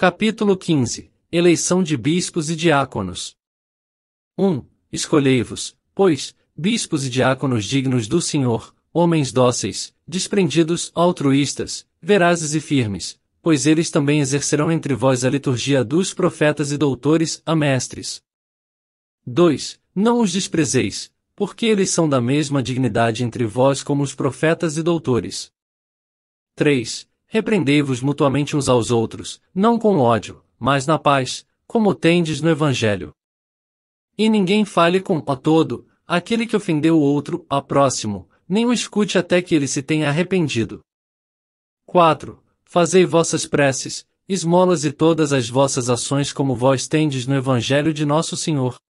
Capítulo 15 Eleição de bispos e diáconos. 1. Escolhei-vos, pois, bispos e diáconos dignos do Senhor, homens dóceis, desprendidos, altruístas, verazes e firmes, pois eles também exercerão entre vós a liturgia dos profetas e doutores, a mestres. 2. Não os desprezeis, porque eles são da mesma dignidade entre vós como os profetas e doutores. 3 repreendei-vos mutuamente uns aos outros, não com ódio, mas na paz, como tendes no Evangelho. E ninguém fale com a todo, aquele que ofendeu o outro, a próximo, nem o escute até que ele se tenha arrependido. 4. Fazei vossas preces, esmolas e todas as vossas ações como vós tendes no Evangelho de nosso Senhor,